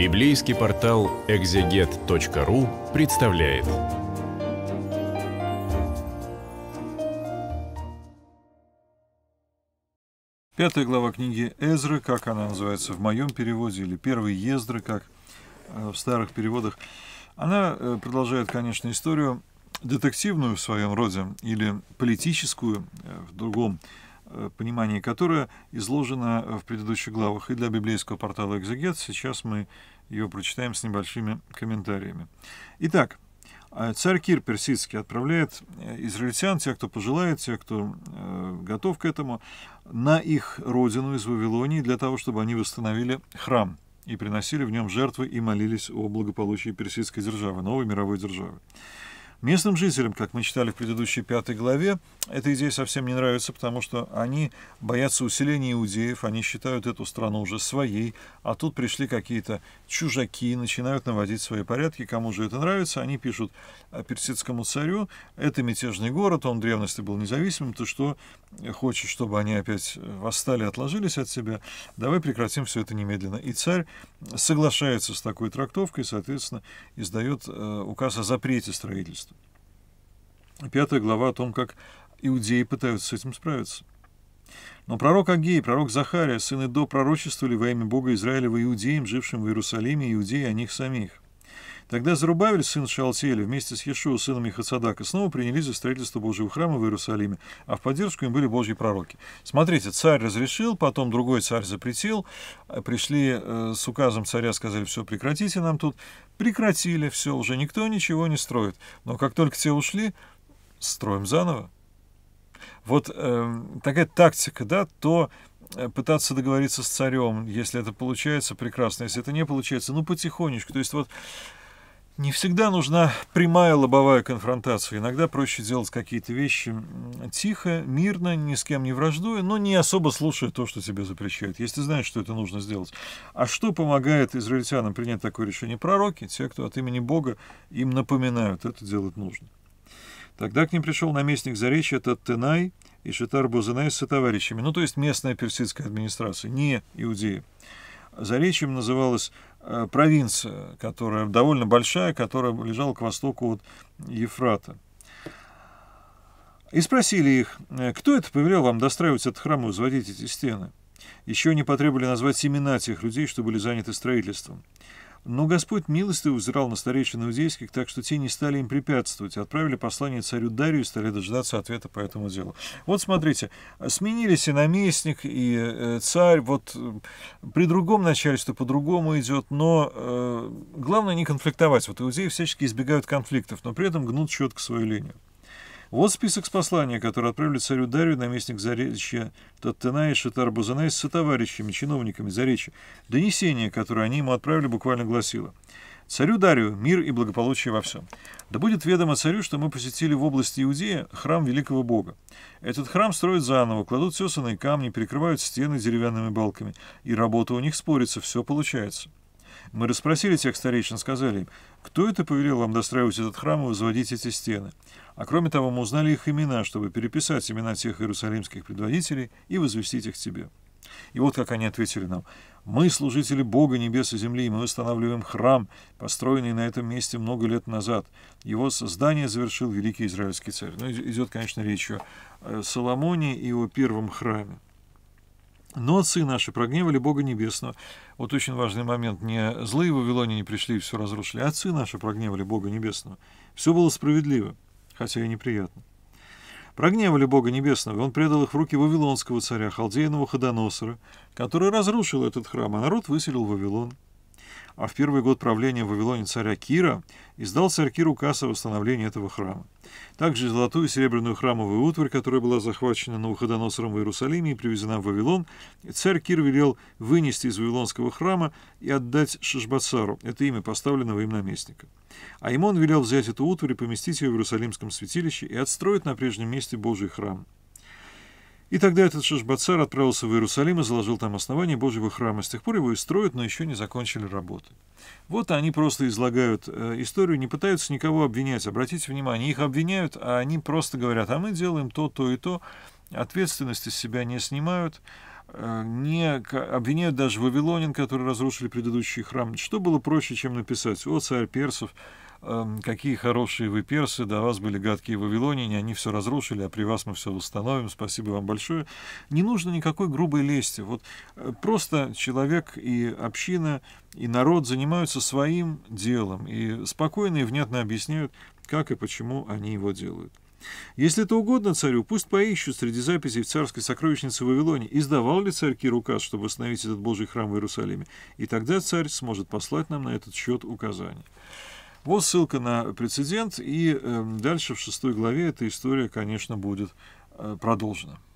Библейский портал экзегет.ру представляет. Пятая глава книги Эзры, как она называется в моем переводе, или первый Ездры, как э, в старых переводах, она э, продолжает, конечно, историю детективную в своем роде или политическую э, в другом Э, понимание которое изложено в предыдущих главах и для библейского портала «Экзегет». Сейчас мы ее прочитаем с небольшими комментариями. Итак, э, царь Кир персидский отправляет э, израильтян, тех, кто пожелает, тех, кто готов к этому, на их родину из Вавилонии для того, чтобы они восстановили храм и приносили в нем жертвы и молились о благополучии персидской державы, новой мировой державы. Местным жителям, как мы читали в предыдущей пятой главе, эта идея совсем не нравится, потому что они боятся усиления иудеев, они считают эту страну уже своей, а тут пришли какие-то чужаки, начинают наводить свои порядки, кому же это нравится, они пишут персидскому царю, это мятежный город, он в древности был независимым, ты что, хочешь, чтобы они опять восстали, отложились от себя, давай прекратим все это немедленно. И царь соглашается с такой трактовкой, соответственно, издает э, указ о запрете строительства Пятая глава о том, как иудеи пытаются с этим справиться. Но пророк Агей, пророк Захария, сыны до пророчествовали во имя Бога Израилева иудеям, жившим в Иерусалиме, иудеи о них самих. Тогда Зарубавель, сын Шалтиэля, вместе с Ешуа, сыном Ихацадака, снова принялись за строительство Божьего храма в Иерусалиме, а в поддержку им были Божьи пророки. Смотрите, царь разрешил, потом другой царь запретил, пришли э, с указом царя, сказали, все, прекратите нам тут, прекратили, все, уже никто ничего не строит. Но как только те ушли, строим заново. Вот э, такая тактика, да, то э, пытаться договориться с царем, если это получается, прекрасно, если это не получается, ну, потихонечку. То есть вот не всегда нужна прямая лобовая конфронтация. Иногда проще делать какие-то вещи тихо, мирно, ни с кем не враждуя, но не особо слушая то, что тебе запрещают, если ты знаешь, что это нужно сделать. А что помогает израильтянам принять такое решение? Пророки, те, кто от имени Бога им напоминают, это делать нужно. Тогда к ним пришел наместник Заречья Таттенай и Шитар Бузенай со товарищами, ну то есть местная персидская администрация, не иудеи. Заречьем называлась э, провинция, которая довольно большая, которая лежала к востоку от Ефрата. И спросили их, э, кто это повелел вам достраивать этот храм и возводить эти стены? Еще не потребовали назвать имена тех людей, что были заняты строительством. Но Господь милостью взирал на старейшин иудейских, так что те не стали им препятствовать. Отправили послание царю Дарию и стали дожидаться ответа по этому делу. Вот смотрите, сменились и наместник, э, и царь. Вот э, при другом начальстве по-другому идет, но э, главное не конфликтовать. Вот иудеи всячески избегают конфликтов, но при этом гнут четко свою линию. Вот список с послания, который отправили царю Дарью наместник Заречья Таттена и Шатар Бузанай с сотоварищами, чиновниками Заречья. Донесение, которое они ему отправили, буквально гласило «Царю Дарию мир и благополучие во всем. Да будет ведомо царю, что мы посетили в области Иудея храм великого бога. Этот храм строят заново, кладут тесанные камни, перекрывают стены деревянными балками, и работа у них спорится, все получается». Мы расспросили тех старейшин, сказали им, кто это повелел вам достраивать этот храм и возводить эти стены. А кроме того, мы узнали их имена, чтобы переписать имена тех иерусалимских предводителей и возвестить их тебе. И вот как они ответили нам. «Мы, служители Бога небес и земли, мы восстанавливаем храм, построенный на этом месте много лет назад. Его создание завершил великий израильский царь». Ну, идет, конечно, речь о э, Соломоне и о первом храме. Но отцы наши прогневали Бога Небесного. Вот очень важный момент. Не злые в вавилоне не пришли и все разрушили. А отцы наши прогневали Бога Небесного. Все было справедливо, хотя и неприятно. Прогневали Бога Небесного, и он предал их в руки вавилонского царя, халдейного Ходоносора, который разрушил этот храм, а народ выселил в Вавилон. А в первый год правления в Вавилоне царя Кира издал царь Кир указ о восстановлении этого храма. Также золотую и серебряную храмовую утварь, которая была захвачена Навуходоносором в Иерусалиме и привезена в Вавилон, царь Кир велел вынести из Вавилонского храма и отдать Шашбацару, это имя поставленного им наместника. А ему он велел взять эту утварь и поместить ее в Иерусалимском святилище и отстроить на прежнем месте Божий храм. И тогда этот Шашбацар отправился в Иерусалим и заложил там основание Божьего храма. С тех пор его и строят, но еще не закончили работы. Вот они просто излагают э, историю, не пытаются никого обвинять. Обратите внимание, их обвиняют, а они просто говорят, а мы делаем то, то и то. Ответственности с себя не снимают, э, не обвиняют даже Вавилонин, который разрушили предыдущий храм. Что было проще, чем написать «О, царь персов», Эм, какие хорошие вы персы, до вас были гадкие вавилоняне, они все разрушили, а при вас мы все восстановим, спасибо вам большое. Не нужно никакой грубой лести. Вот э, просто человек и община, и народ занимаются своим делом и спокойно и внятно объясняют, как и почему они его делают. Если это угодно царю, пусть поищут среди записей в царской сокровищнице в Вавилоне, издавал ли царь Кир указ, чтобы восстановить этот Божий храм в Иерусалиме, и тогда царь сможет послать нам на этот счет указания. Вот ссылка на прецедент, и эм, дальше в шестой главе эта история, конечно, будет э, продолжена.